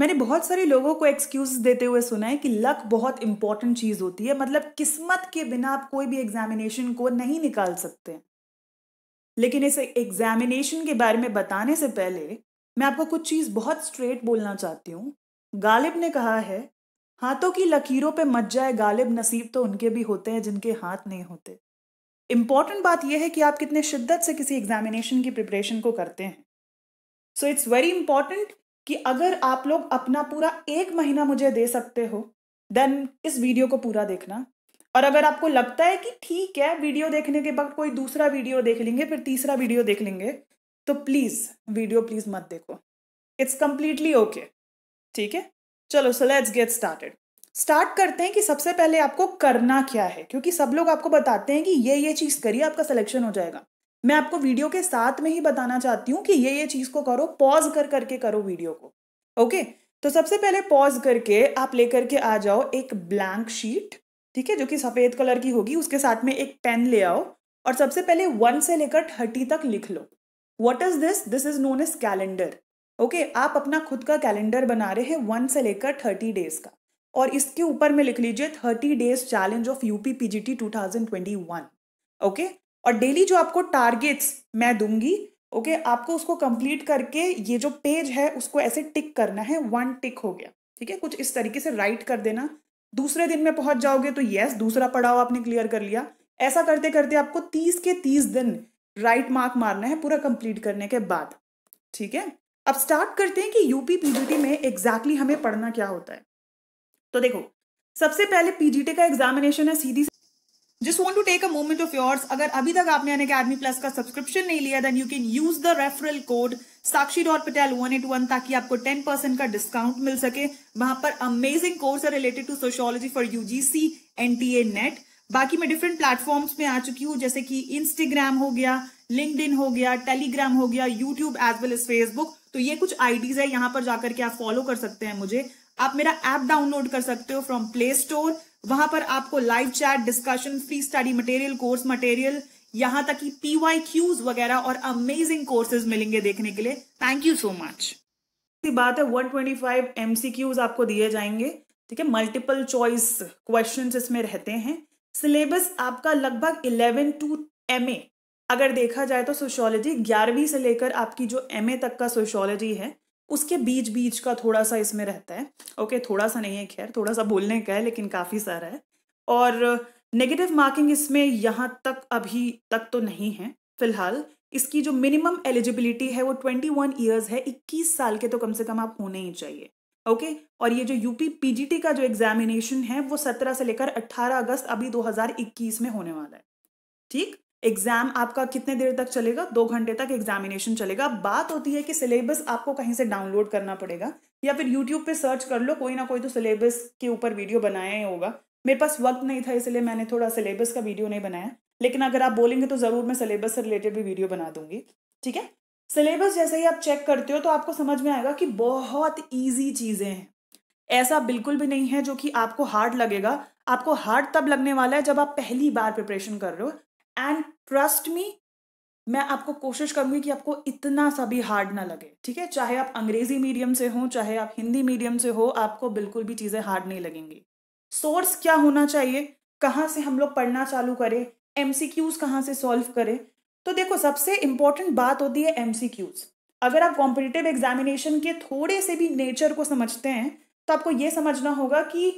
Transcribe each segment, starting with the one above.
मैंने बहुत सारे लोगों को एक्सक्यूज देते हुए सुना है कि लक बहुत इंपॉर्टेंट चीज होती है मतलब किस्मत के बिना आप कोई भी एग्जामिनेशन को नहीं निकाल सकते लेकिन इस एग्जामिनेशन के बारे में बताने से पहले मैं आपको कुछ चीज बहुत स्ट्रेट बोलना चाहती हूँ गालिब ने कहा है हाथों की लकीरों पे मत जाए गालिब नसीब तो उनके भी होते हैं जिनके हाथ नहीं होते इम्पॉर्टेंट बात यह है कि आप कितने शिद्दत से किसी एग्जामिनेशन की प्रिपरेशन को करते हैं सो इट्स वेरी इंपॉर्टेंट कि अगर आप लोग अपना पूरा एक महीना मुझे दे सकते हो देन इस वीडियो को पूरा देखना और अगर आपको लगता है कि ठीक है वीडियो देखने के बाद कोई दूसरा वीडियो देख लेंगे फिर तीसरा वीडियो देख लेंगे तो प्लीज़ वीडियो प्लीज़ मत देखो इट्स कम्प्लीटली ओके ठीक है चलो so let's get started start करते हैं कि सबसे पहले आपको करना क्या है क्योंकि सब लोग आपको बताते हैं कि ये ये चीज़ करिए आपका सिलेक्शन हो जाएगा मैं आपको वीडियो के साथ में ही बताना चाहती हूँ कि ये ये चीज़ को करो पॉज कर करके करो वीडियो को ओके तो सबसे पहले पॉज करके आप लेकर के आ जाओ एक ब्लैंक शीट ठीक है जो कि सफ़ेद कलर की होगी उसके साथ में एक पेन ले आओ और सबसे पहले वन से लेकर थर्टी तक लिख लो what is this this is known as calendar okay आप अपना खुद का कैलेंडर बना रहे हैं वन से लेकर थर्टी डेज़ का और इसके ऊपर में लिख लीजिए thirty days challenge of UP PGT one okay और डेली जो आपको टारगेट्स मैं दूंगी ओके okay, आपको उसको कंप्लीट करके ये जो पेज है उसको ऐसे टिक करना है वन टिक हो गया ठीक है कुछ इस तरीके से राइट कर देना दूसरे दिन में पहुंच जाओगे तो यस दूसरा पड़ाव आपने क्लियर कर लिया ऐसा करते करते आपको तीस के तीस दिन राइट मार्क मारना है पूरा कंप्लीट करने के बाद ठीक है अब स्टार्ट करते हैं कि यूपी पीजीटी में एग्जैक्टली exactly हमें पढ़ना क्या होता है तो देखो सबसे पहले पीजीटी का एग्जामिनेशन है सीधी just want to take a moment of yours अगर अभी तक आपने अनेक आदमी प्लस का सब्सक्रिप्शन नहीं लिया then you can use the referral code Sakshi dot Patel one eight one ताकि आपको टेन परसेंट का डिस्काउंट मिल सके वहां पर अमेजिंग कोर्स है related to sociology for UGC NTA NET बाकी मैं डिफरेंट प्लेटफॉर्म्स में आ चुकी हूँ जैसे कि इंस्टाग्राम हो गया लिंकड हो गया टेलीग्राम हो गया YouTube as well as Facebook तो ये कुछ आईडीज है यहाँ पर जाकर के आप फॉलो कर सकते हैं मुझे आप मेरा ऐप डाउनलोड कर सकते हो फ्रॉम प्ले स्टोर वहां पर आपको live chat discussion free study material course material यहां तक की पीवाई क्यूज वगैरह और अमेजिंग कोर्सेज मिलेंगे देखने के लिए थैंक यू सो मच बात है 125 एमसीक्यूज आपको दिए जाएंगे ठीक है मल्टीपल चॉइस क्वेश्चंस इसमें रहते हैं सिलेबस आपका लगभग 11 टू एमए अगर देखा जाए तो सोशोलॉजी ग्यारहवीं से लेकर आपकी जो एम तक का सोशोलॉजी है उसके बीच बीच का थोड़ा सा इसमें रहता है ओके थोड़ा सा नहीं है खैर थोड़ा सा बोलने का है लेकिन काफ़ी सारा है और नेगेटिव मार्किंग इसमें यहाँ तक अभी तक तो नहीं है फिलहाल इसकी जो मिनिमम एलिजिबिलिटी है वो ट्वेंटी वन ईयर्स है इक्कीस साल के तो कम से कम आप होने ही चाहिए ओके okay? और ये जो यूपी पीजीटी का जो एग्जामिनेशन है वो सत्रह से लेकर अट्ठारह अगस्त अभी 2021 में होने वाला है ठीक एग्जाम आपका कितने देर तक चलेगा दो घंटे तक एग्जामिनेशन चलेगा बात होती है कि सिलेबस आपको कहीं से डाउनलोड करना पड़ेगा या फिर यूट्यूब पे सर्च कर लो कोई ना कोई तो सिलेबस के ऊपर वीडियो बनाया ही होगा मेरे पास वक्त नहीं था इसलिए मैंने थोड़ा सिलेबस का वीडियो नहीं बनाया लेकिन अगर आप बोलेंगे तो ज़रूर मैं सिलेबस से रिलेटेड भी वीडियो बना दूंगी ठीक है सिलेबस जैसे ही आप चेक करते हो तो आपको समझ में आएगा कि बहुत ईजी चीज़ें हैं ऐसा बिल्कुल भी नहीं है जो कि आपको हार्ड लगेगा आपको हार्ड तब लगने वाला है जब आप पहली बार प्रिपरेशन कर रहे हो एंड ट्रस्ट मी मैं आपको कोशिश करूंगी कि आपको इतना सा भी हार्ड ना लगे ठीक है चाहे आप अंग्रेजी मीडियम से हो चाहे आप हिंदी मीडियम से हो आपको बिल्कुल भी चीज़ें हार्ड नहीं लगेंगी सोर्स क्या होना चाहिए कहाँ से हम लोग पढ़ना चालू करें एम सी क्यूज कहाँ से सॉल्व करें तो देखो सबसे इंपॉर्टेंट बात होती है एम सी क्यूज अगर आप कॉम्पिटिटिव एग्जामिनेशन के थोड़े से भी नेचर को समझते हैं तो आपको ये समझना होगा कि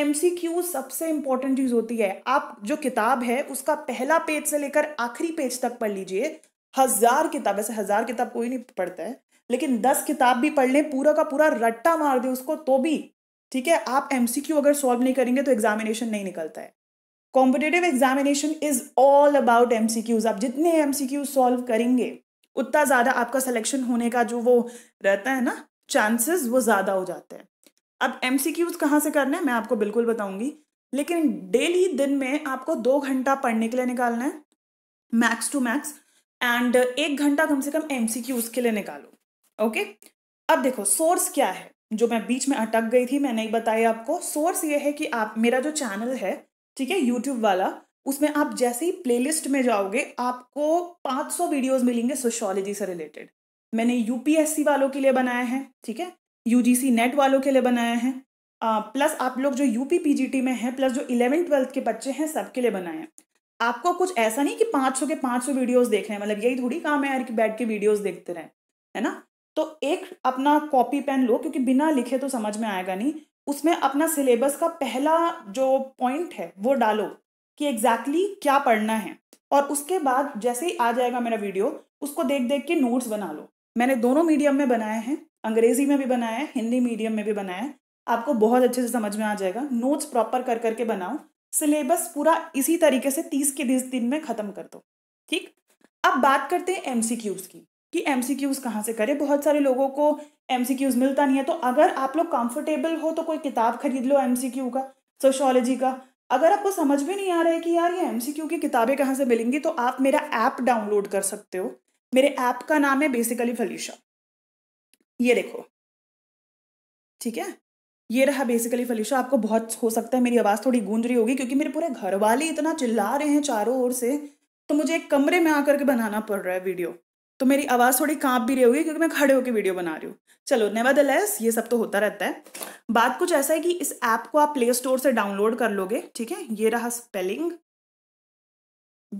एम सी क्यू सबसे इंपॉर्टेंट चीज़ होती है आप जो किताब है उसका पहला पेज से लेकर आखिरी पेज तक पढ़ लीजिए हज़ार किताब ऐसे हज़ार किताब कोई नहीं पढ़ता है लेकिन दस किताब भी पढ़ लें पूरा का पूरा रट्टा मार दे उसको तो भी ठीक है आप एम अगर सॉल्व नहीं करेंगे तो एग्जामिनेशन नहीं निकलता है competitive examination is all about M आप जितने एम सॉल्व करेंगे उतना ज़्यादा आपका सिलेक्शन होने का जो वो रहता है ना चांसेस वो ज़्यादा हो जाते हैं अब एम सी क्यूज कहाँ से करना है मैं आपको बिल्कुल बताऊंगी लेकिन डेली दिन में आपको दो घंटा पढ़ने के लिए निकालना है मैक्स टू मैक्स एंड एक घंटा कम से कम एम सी क्यूज के लिए निकालो ओके अब देखो सोर्स क्या है जो मैं बीच में अटक गई थी मैंने नहीं बताया आपको सोर्स ये है कि आप मेरा जो चैनल है ठीक है यूट्यूब वाला उसमें आप जैसे ही प्लेलिस्ट में जाओगे आपको 500 वीडियोस मिलेंगे सोशोलॉजी से रिलेटेड मैंने यूपीएससी वालों के लिए बनाया है ठीक है यूजीसी नेट वालों के लिए बनाए हैं प्लस आप लोग जो यूपी पीजीटी में हैं प्लस जो इलेवन ट्वेल्थ के बच्चे हैं सबके लिए बनाए हैं आपको कुछ ऐसा नहीं कि 500 के 500 वीडियोस देख रहे हैं मतलब यही थोड़ी काम है यार कि बैठ के वीडियोस देखते रहें है ना तो एक अपना कॉपी पेन लो क्योंकि बिना लिखे तो समझ में आएगा नहीं उसमें अपना सिलेबस का पहला जो पॉइंट है वो डालो कि एग्जैक्टली exactly क्या पढ़ना है और उसके बाद जैसे ही आ जाएगा मेरा वीडियो उसको देख देख के नोट्स बना लो मैंने दोनों मीडियम में बनाए हैं अंग्रेजी में भी बनाया है हिंदी मीडियम में भी बनाया है आपको बहुत अच्छे से समझ में आ जाएगा नोट्स प्रॉपर कर करके बनाओ सिलेबस पूरा इसी तरीके से तीस के तीस दिन में ख़त्म कर दो ठीक अब बात करते हैं एमसीक्यूज़ की कि एमसीक्यूज़ कहाँ से करें बहुत सारे लोगों को एमसीक्यूज़ मिलता नहीं है तो अगर आप लोग कंफर्टेबल हो तो कोई किताब खरीद लो एमसीक्यू का सोशोलॉजी का अगर आपको समझ में नहीं आ रहा है कि यार ये एमसीक्यू की किताबें कहाँ से मिलेंगी तो आप मेरा ऐप डाउनलोड कर सकते हो मेरे ऐप का नाम है बेसिकली फलीशा ये देखो ठीक है ये रहा बेसिकली फलिशा आपको बहुत हो सकता है मेरी आवाज़ थोड़ी गूंज रही होगी क्योंकि मेरे पूरे घर वाले इतना चिल्ला रहे हैं चारों ओर से तो मुझे एक कमरे में आकर के बनाना पड़ रहा है वीडियो तो मेरी आवाज़ थोड़ी कांप भी रही होगी क्योंकि मैं खड़े होकर वीडियो बना रही हूँ चलो लेस ये सब तो होता रहता है बात कुछ ऐसा है कि इस ऐप को आप प्ले स्टोर से डाउनलोड कर लोगे ठीक है ये रहा स्पेलिंग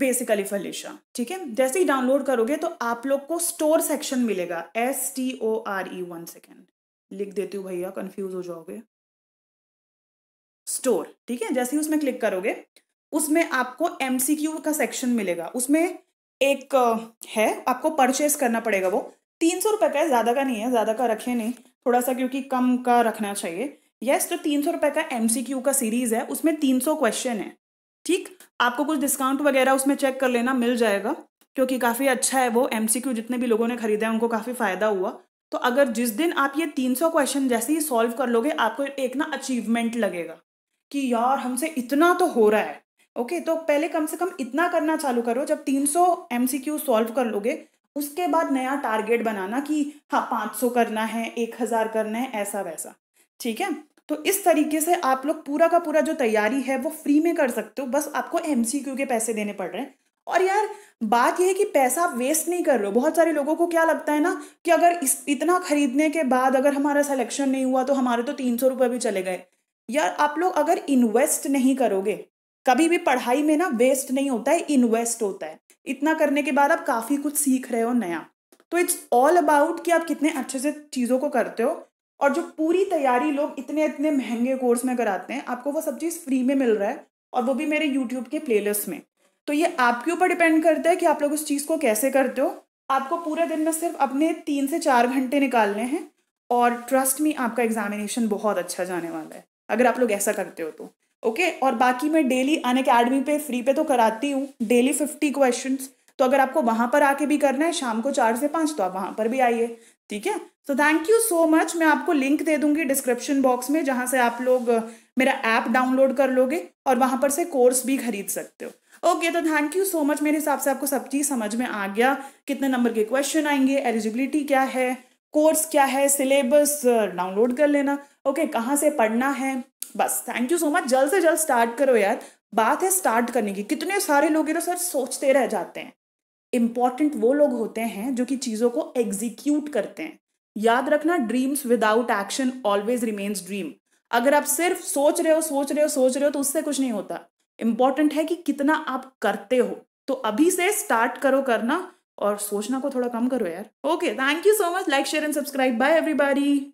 बेसिकली फलिशा ठीक है जैसे ही डाउनलोड करोगे तो आप लोग को स्टोर सेक्शन मिलेगा S T O R E one second लिख देती हूँ भैया कंफ्यूज हो जाओगे स्टोर ठीक है जैसे ही उसमें क्लिक करोगे उसमें आपको एम सी क्यू का सेक्शन मिलेगा उसमें एक है आपको परचेस करना पड़ेगा वो तीन सौ रुपये का है ज़्यादा का नहीं है ज़्यादा का रखे नहीं थोड़ा सा क्योंकि कम का रखना चाहिए यस तो तीन सौ रुपये का एम सी क्यू का सीरीज़ है उसमें तीन सौ क्वेश्चन है ठीक आपको कुछ डिस्काउंट वगैरह उसमें चेक कर लेना मिल जाएगा क्योंकि काफ़ी अच्छा है वो एम जितने भी लोगों ने खरीदा है उनको काफ़ी फ़ायदा हुआ तो अगर जिस दिन आप ये 300 क्वेश्चन जैसे ही सॉल्व कर लोगे आपको एक ना अचीवमेंट लगेगा कि यार हमसे इतना तो हो रहा है ओके तो पहले कम से कम इतना करना चालू करो जब 300 सौ सॉल्व कर लोगे उसके बाद नया टारगेट बनाना कि हाँ 500 करना है 1000 करना है ऐसा वैसा ठीक है तो इस तरीके से आप लोग पूरा का पूरा जो तैयारी है वो फ्री में कर सकते हो बस आपको एम के पैसे देने पड़ रहे हैं और यार बात यह है कि पैसा वेस्ट नहीं कर रहे हो बहुत सारे लोगों को क्या लगता है ना कि अगर इस इतना खरीदने के बाद अगर हमारा सिलेक्शन नहीं हुआ तो हमारे तो तीन सौ रुपये भी चले गए यार आप लोग अगर इन्वेस्ट नहीं करोगे कभी भी पढ़ाई में ना वेस्ट नहीं होता है इन्वेस्ट होता है इतना करने के बाद आप काफ़ी कुछ सीख रहे हो नया तो इट्स ऑल अबाउट कि आप कितने अच्छे से चीज़ों को करते हो और जो पूरी तैयारी लोग इतने इतने महंगे कोर्स में कराते हैं आपको वो सब चीज़ फ्री में मिल रहा है और वो भी मेरे यूट्यूब के प्लेलिस्ट में तो ये आपके ऊपर डिपेंड करता है कि आप लोग उस चीज़ को कैसे करते हो आपको पूरे दिन में सिर्फ अपने तीन से चार घंटे निकालने हैं और ट्रस्ट में आपका एग्जामिनेशन बहुत अच्छा जाने वाला है अगर आप लोग ऐसा करते हो तो ओके और बाकी मैं डेली अन अकेडमी पे फ्री पे तो कराती हूँ डेली फिफ्टी क्वेश्चन तो अगर आपको वहाँ पर आके भी करना है शाम को चार से पाँच तो आप वहाँ पर भी आइए ठीक है so thank you so much मैं आपको लिंक दे दूंगी डिस्क्रिप्शन बॉक्स में जहां से आप लोग मेरा ऐप डाउनलोड कर लोगे और वहां पर से कोर्स भी खरीद सकते हो ओके तो थैंक यू सो मच मेरे हिसाब से आपको सब चीज़ समझ में आ गया कितने नंबर के क्वेश्चन आएंगे एलिजिबिलिटी क्या है कोर्स क्या है सिलेबस डाउनलोड कर लेना ओके okay, कहाँ से पढ़ना है बस थैंक यू सो मच जल्द से जल्द स्टार्ट करो यार बात है स्टार्ट करने की कितने सारे लोग ये तो सर सोचते रह जाते हैं इम्पॉर्टेंट वो लोग होते हैं जो कि चीज़ों को एग्जीक्यूट करते हैं याद रखना dreams without action always remains dream अगर आप सिर्फ सोच रहे हो सोच रहे हो सोच रहे हो तो उससे कुछ नहीं होता इम्पॉर्टेंट है कि कितना आप करते हो तो अभी से स्टार्ट करो करना और सोचना को थोड़ा कम करो यार okay thank you so much like share and subscribe bye everybody